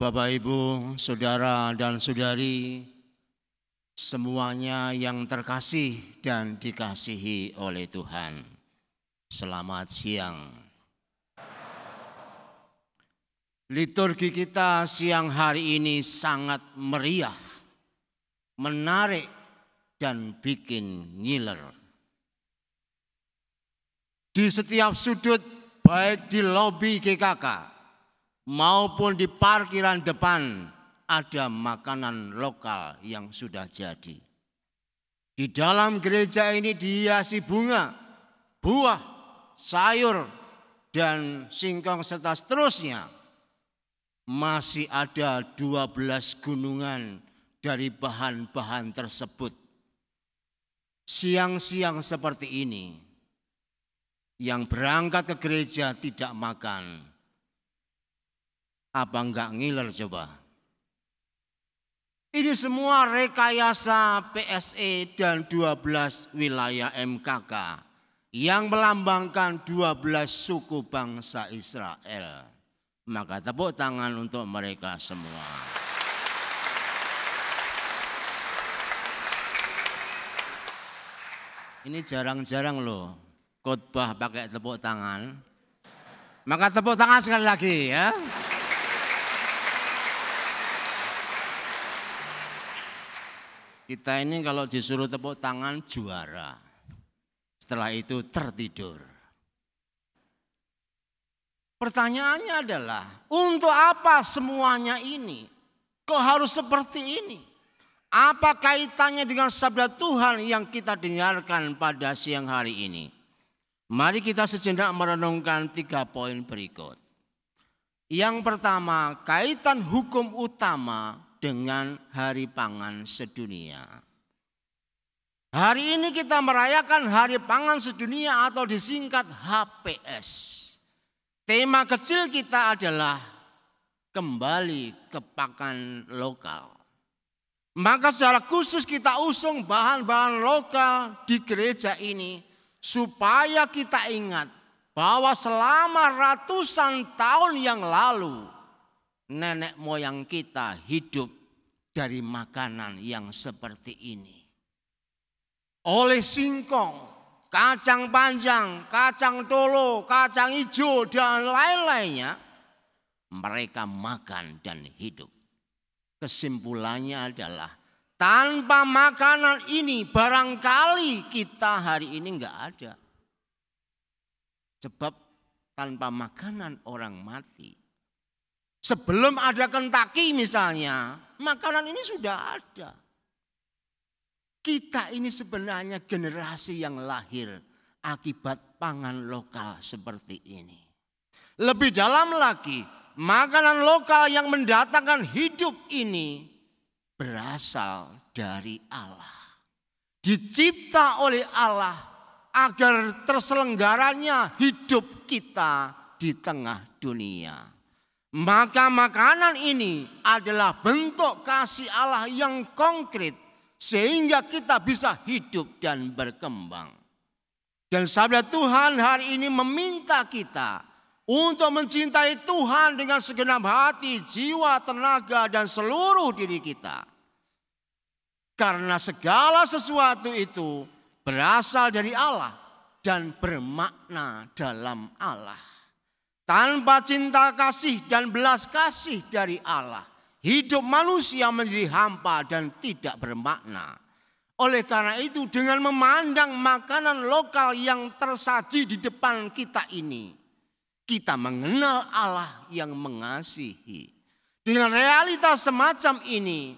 Bapak, Ibu, Saudara, dan Saudari, semuanya yang terkasih dan dikasihi oleh Tuhan. Selamat siang. Liturgi kita siang hari ini sangat meriah, menarik, dan bikin ngiler. Di setiap sudut, baik di lobi GKK maupun di parkiran depan ada makanan lokal yang sudah jadi. Di dalam gereja ini dihiasi bunga, buah, sayur, dan singkong serta seterusnya. Masih ada 12 gunungan dari bahan-bahan tersebut. Siang-siang seperti ini, yang berangkat ke gereja tidak makan, apa enggak ngiler coba? Ini semua rekayasa PSE dan 12 wilayah MKK yang melambangkan 12 suku bangsa Israel. Maka tepuk tangan untuk mereka semua. Ini jarang-jarang loh khotbah pakai tepuk tangan. Maka tepuk tangan sekali lagi ya. Kita ini kalau disuruh tepuk tangan juara. Setelah itu tertidur. Pertanyaannya adalah, untuk apa semuanya ini? Kok harus seperti ini? Apa kaitannya dengan sabda Tuhan yang kita dengarkan pada siang hari ini? Mari kita sejenak merenungkan tiga poin berikut. Yang pertama, kaitan hukum utama dengan Hari Pangan Sedunia. Hari ini kita merayakan Hari Pangan Sedunia atau disingkat HPS. Tema kecil kita adalah kembali ke pakan lokal. Maka secara khusus kita usung bahan-bahan lokal di gereja ini supaya kita ingat bahwa selama ratusan tahun yang lalu nenek moyang kita hidup dari makanan yang seperti ini. Oleh singkong, kacang panjang, kacang tolo, kacang hijau, dan lain-lainnya, mereka makan dan hidup. Kesimpulannya adalah tanpa makanan ini barangkali kita hari ini nggak ada. Sebab tanpa makanan orang mati. Sebelum ada Kentucky misalnya, makanan ini sudah ada. Kita ini sebenarnya generasi yang lahir akibat pangan lokal seperti ini. Lebih dalam lagi, makanan lokal yang mendatangkan hidup ini berasal dari Allah. Dicipta oleh Allah agar terselenggaranya hidup kita di tengah dunia maka makanan ini adalah bentuk kasih Allah yang konkret sehingga kita bisa hidup dan berkembang. Dan sabda Tuhan hari ini meminta kita untuk mencintai Tuhan dengan segenap hati, jiwa, tenaga dan seluruh diri kita. Karena segala sesuatu itu berasal dari Allah dan bermakna dalam Allah. Tanpa cinta kasih dan belas kasih dari Allah, hidup manusia menjadi hampa dan tidak bermakna. Oleh karena itu, dengan memandang makanan lokal yang tersaji di depan kita ini, kita mengenal Allah yang mengasihi. Dengan realitas semacam ini,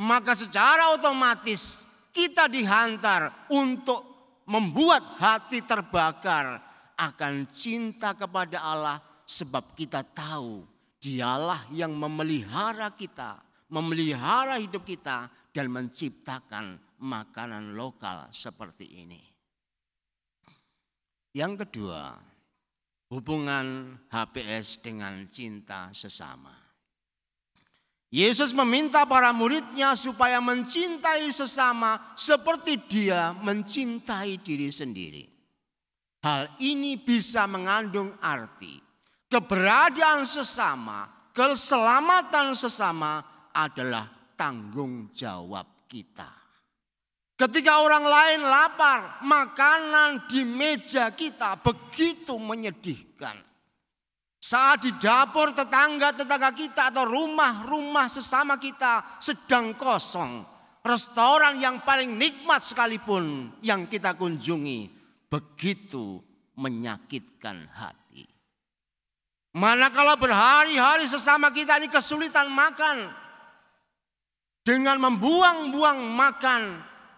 maka secara otomatis kita dihantar untuk membuat hati terbakar akan cinta kepada Allah Sebab kita tahu dialah yang memelihara kita, memelihara hidup kita dan menciptakan makanan lokal seperti ini. Yang kedua, hubungan HPS dengan cinta sesama. Yesus meminta para muridnya supaya mencintai sesama seperti dia mencintai diri sendiri. Hal ini bisa mengandung arti keberadaan sesama, keselamatan sesama adalah tanggung jawab kita. Ketika orang lain lapar, makanan di meja kita begitu menyedihkan. Saat di dapur tetangga-tetangga kita atau rumah-rumah sesama kita sedang kosong. Restoran yang paling nikmat sekalipun yang kita kunjungi begitu menyakitkan hati. Manakala berhari-hari sesama kita ini kesulitan makan. Dengan membuang-buang makan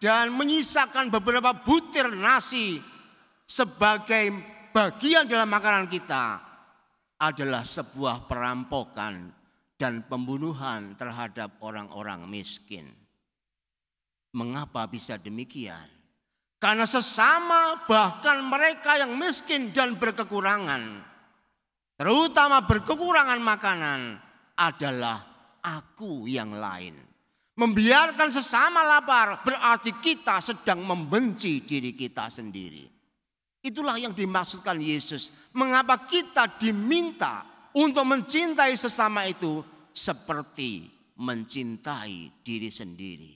dan menyisakan beberapa butir nasi sebagai bagian dalam makanan kita adalah sebuah perampokan dan pembunuhan terhadap orang-orang miskin. Mengapa bisa demikian? Karena sesama bahkan mereka yang miskin dan berkekurangan terutama berkekurangan makanan adalah aku yang lain. Membiarkan sesama lapar berarti kita sedang membenci diri kita sendiri. Itulah yang dimaksudkan Yesus. Mengapa kita diminta untuk mencintai sesama itu seperti mencintai diri sendiri.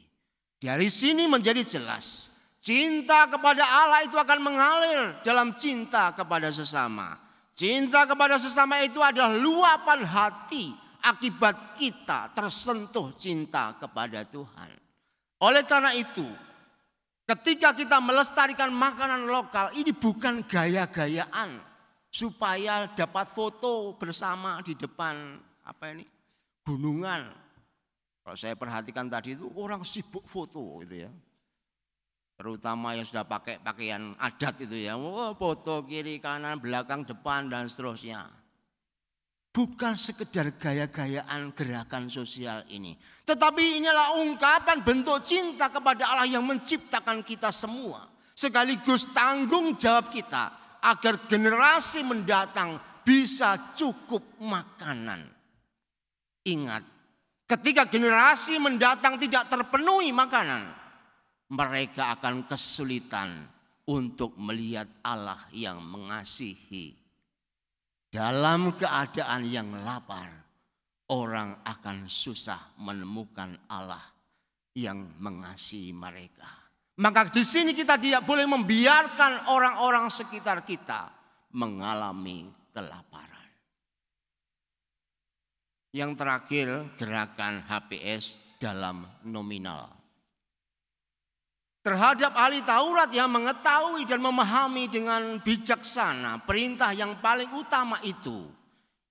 Dari sini menjadi jelas, cinta kepada Allah itu akan mengalir dalam cinta kepada sesama. Cinta kepada sesama itu adalah luapan hati akibat kita tersentuh cinta kepada Tuhan. Oleh karena itu, ketika kita melestarikan makanan lokal, ini bukan gaya-gayaan supaya dapat foto bersama di depan apa ini gunungan. Kalau saya perhatikan tadi itu orang sibuk foto gitu ya terutama yang sudah pakai pakaian adat itu ya, oh, foto kiri kanan belakang depan dan seterusnya. Bukan sekedar gaya-gayaan gerakan sosial ini, tetapi inilah ungkapan bentuk cinta kepada Allah yang menciptakan kita semua, sekaligus tanggung jawab kita agar generasi mendatang bisa cukup makanan. Ingat, ketika generasi mendatang tidak terpenuhi makanan, mereka akan kesulitan untuk melihat Allah yang mengasihi. Dalam keadaan yang lapar, orang akan susah menemukan Allah yang mengasihi mereka. Maka di sini kita tidak boleh membiarkan orang-orang sekitar kita mengalami kelaparan. Yang terakhir, gerakan HPS dalam nominal terhadap ahli Taurat yang mengetahui dan memahami dengan bijaksana perintah yang paling utama itu.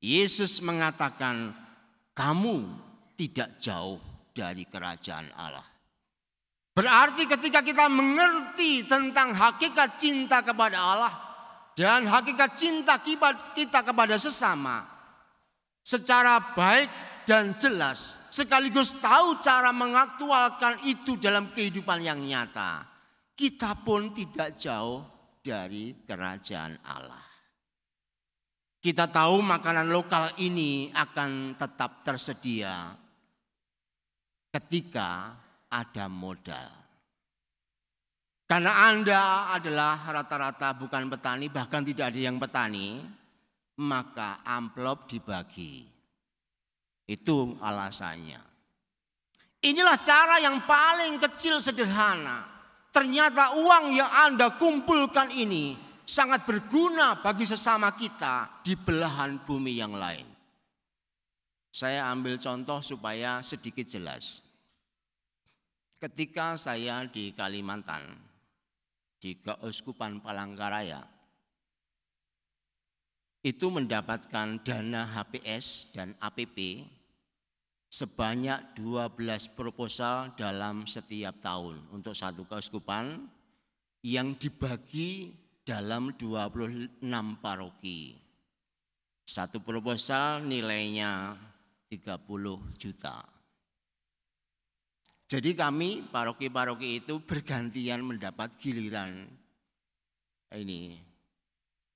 Yesus mengatakan, "Kamu tidak jauh dari kerajaan Allah." Berarti ketika kita mengerti tentang hakikat cinta kepada Allah dan hakikat cinta kita kepada sesama secara baik dan jelas sekaligus tahu cara mengaktualkan itu dalam kehidupan yang nyata. Kita pun tidak jauh dari kerajaan Allah. Kita tahu makanan lokal ini akan tetap tersedia ketika ada modal. Karena Anda adalah rata-rata bukan petani, bahkan tidak ada yang petani, maka amplop dibagi itu alasannya. Inilah cara yang paling kecil sederhana. Ternyata uang yang Anda kumpulkan ini sangat berguna bagi sesama kita di belahan bumi yang lain. Saya ambil contoh supaya sedikit jelas. Ketika saya di Kalimantan, di Keuskupan Palangkaraya, itu mendapatkan dana HPS dan APP sebanyak 12 proposal dalam setiap tahun untuk satu keuskupan yang dibagi dalam 26 paroki. Satu proposal nilainya 30 juta. Jadi kami paroki-paroki itu bergantian mendapat giliran ini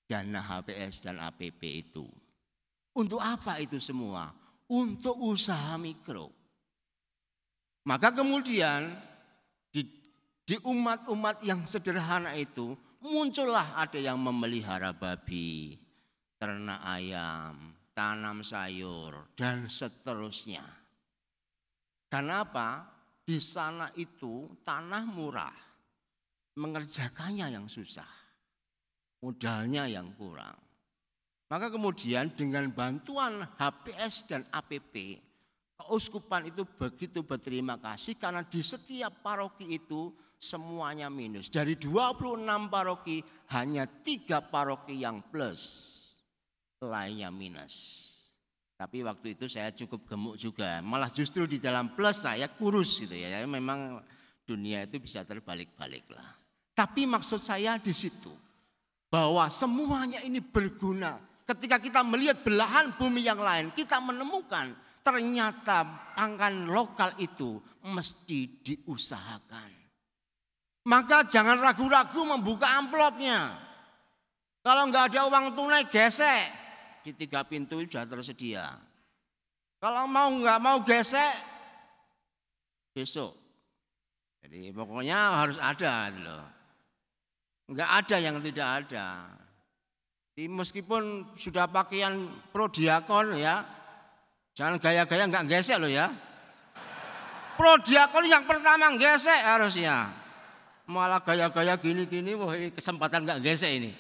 dana HPS dan APP itu. Untuk apa itu semua? untuk usaha mikro. Maka kemudian di, di umat-umat yang sederhana itu muncullah ada yang memelihara babi, ternak ayam, tanam sayur dan seterusnya. Kenapa Di sana itu tanah murah. Mengerjakannya yang susah. Modalnya yang kurang. Maka kemudian dengan bantuan HPS dan APP, keuskupan itu begitu berterima kasih karena di setiap paroki itu semuanya minus. Dari 26 paroki hanya tiga paroki yang plus, lainnya minus. Tapi waktu itu saya cukup gemuk juga, malah justru di dalam plus saya kurus gitu ya. ya memang dunia itu bisa terbalik-balik lah. Tapi maksud saya di situ bahwa semuanya ini berguna Ketika kita melihat belahan bumi yang lain, kita menemukan ternyata pangan lokal itu mesti diusahakan. Maka jangan ragu-ragu membuka amplopnya. Kalau nggak ada uang tunai gesek di tiga pintu sudah tersedia. Kalau mau nggak mau gesek besok. Jadi pokoknya harus ada gitu loh. Enggak ada yang tidak ada meskipun sudah pakaian prodiakon ya, jangan gaya-gaya nggak gesek loh ya. Prodiakon yang pertama gesek harusnya. Malah gaya-gaya gini-gini, wah kesempatan nggak gesek ini.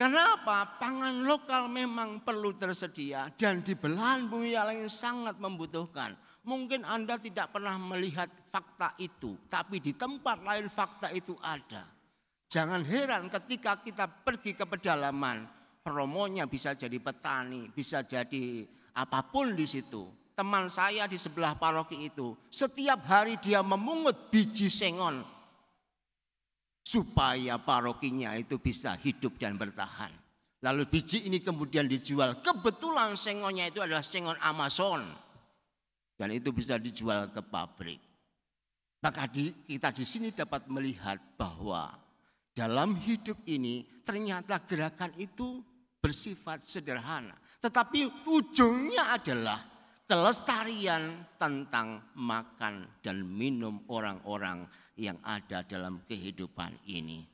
Kenapa? Pangan lokal memang perlu tersedia dan di belahan bumi yang lain sangat membutuhkan. Mungkin Anda tidak pernah melihat fakta itu, tapi di tempat lain fakta itu ada. Jangan heran ketika kita pergi ke pedalaman, promonya bisa jadi petani, bisa jadi apapun di situ. Teman saya di sebelah paroki itu, setiap hari dia memungut biji sengon supaya parokinya itu bisa hidup dan bertahan. Lalu biji ini kemudian dijual. Kebetulan sengonnya itu adalah sengon Amazon. Dan itu bisa dijual ke pabrik. Maka di, kita di sini dapat melihat bahwa dalam hidup ini ternyata gerakan itu bersifat sederhana. Tetapi ujungnya adalah kelestarian tentang makan dan minum orang-orang yang ada dalam kehidupan ini.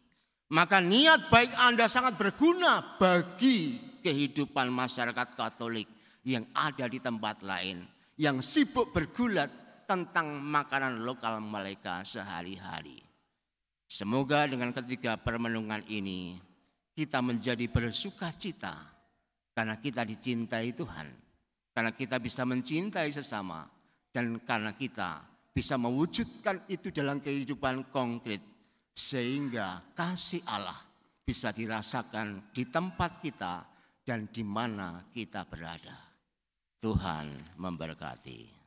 Maka niat baik Anda sangat berguna bagi kehidupan masyarakat Katolik yang ada di tempat lain yang sibuk bergulat tentang makanan lokal mereka sehari-hari. Semoga dengan ketiga permenungan ini kita menjadi bersuka cita karena kita dicintai Tuhan, karena kita bisa mencintai sesama, dan karena kita bisa mewujudkan itu dalam kehidupan konkret sehingga kasih Allah bisa dirasakan di tempat kita dan di mana kita berada. Tuhan memberkati.